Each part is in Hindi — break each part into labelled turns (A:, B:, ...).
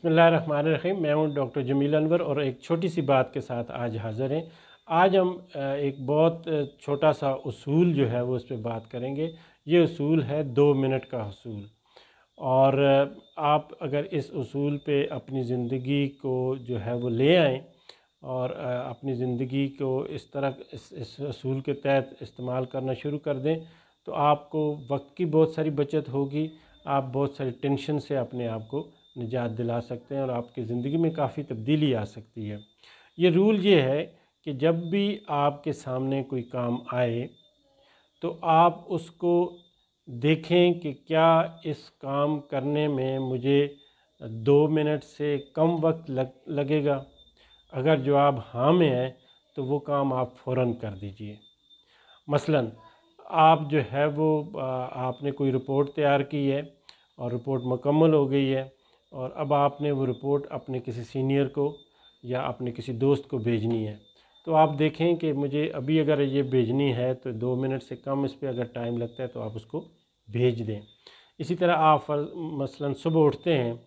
A: बसमीम मैं हूँ डॉक्टर जमील अनवर और एक छोटी सी बात के साथ आज हाज़िर हैं आज हम एक बहुत छोटा सा असूल जो है वो उस पर बात करेंगे ये असूल है दो मिनट का असूल और आप अगर इस असूल पे अपनी ज़िंदगी को जो है वो ले आएँ और अपनी ज़िंदगी को इस तरह इस इस असूल के तहत इस्तेमाल करना शुरू कर दें तो आपको वक्त की बहुत सारी बचत होगी आप बहुत सारी टेंशन से अपने आप को निजात दिला सकते हैं और आपकी ज़िंदगी में काफ़ी तब्दीली आ सकती है ये रूल ये है कि जब भी आपके सामने कोई काम आए तो आप उसको देखें कि क्या इस काम करने में मुझे दो मिनट से कम वक्त लग लगेगा अगर जवाब हाँ में है तो वो काम आप फ़ौर कर दीजिए मसलन आप जो है वो आपने कोई रिपोर्ट तैयार की है और रिपोर्ट मुकम्मल हो गई है और अब आपने वो रिपोर्ट अपने किसी सीनियर को या अपने किसी दोस्त को भेजनी है तो आप देखें कि मुझे अभी अगर ये भेजनी है तो दो मिनट से कम इस पर अगर टाइम लगता है तो आप उसको भेज दें इसी तरह आप मसलन सुबह उठते हैं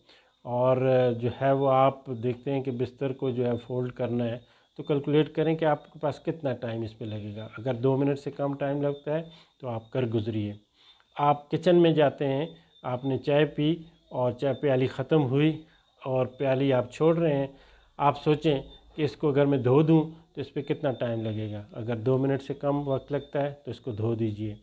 A: और जो है वो आप देखते हैं कि बिस्तर को जो है फ़ोल्ड करना है तो कैलकुलेट करें कि आपके पास कितना टाइम इस पर लगेगा अगर दो मिनट से कम टाइम लगता है तो आप कर गुजरिए आप किचन में जाते हैं आपने चाय पी और चाहे प्याली ख़त्म हुई और प्याली आप छोड़ रहे हैं आप सोचें कि इसको अगर मैं धो दूं तो इस पर कितना टाइम लगेगा अगर दो मिनट से कम वक्त लगता है तो इसको धो दीजिए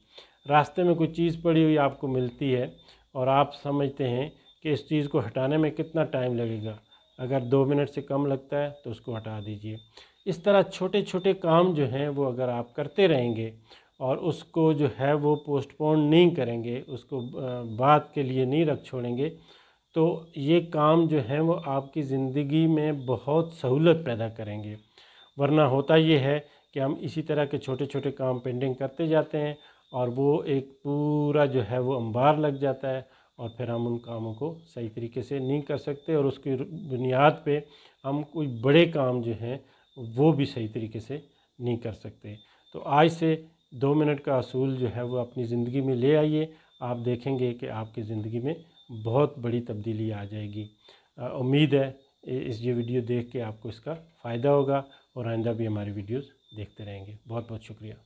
A: रास्ते में कोई चीज़ पड़ी हुई आपको मिलती है और आप समझते हैं कि इस चीज़ को हटाने में कितना टाइम लगेगा अगर दो मिनट से कम लगता है तो उसको हटा दीजिए इस तरह छोटे छोटे काम जो हैं वो अगर आप करते रहेंगे और उसको जो है वो पोस्टपोन नहीं करेंगे उसको बात के लिए नहीं रख छोड़ेंगे तो ये काम जो हैं वो आपकी ज़िंदगी में बहुत सहूलत पैदा करेंगे वरना होता ये है कि हम इसी तरह के छोटे छोटे काम पेंडिंग करते जाते हैं और वो एक पूरा जो है वो अंबार लग जाता है और फिर हम उन कामों को सही तरीके से नहीं कर सकते और उसकी बुनियाद पे हम कोई बड़े काम जो हैं वो भी सही तरीके से नहीं कर सकते तो आज से दो मिनट का असूल जो है वो अपनी ज़िंदगी में ले आइए आप देखेंगे कि आपकी ज़िंदगी में बहुत बड़ी तब्दीली आ जाएगी उम्मीद है इस ये वीडियो देख के आपको इसका फ़ायदा होगा और आइंदा भी हमारी वीडियोस देखते रहेंगे बहुत बहुत शुक्रिया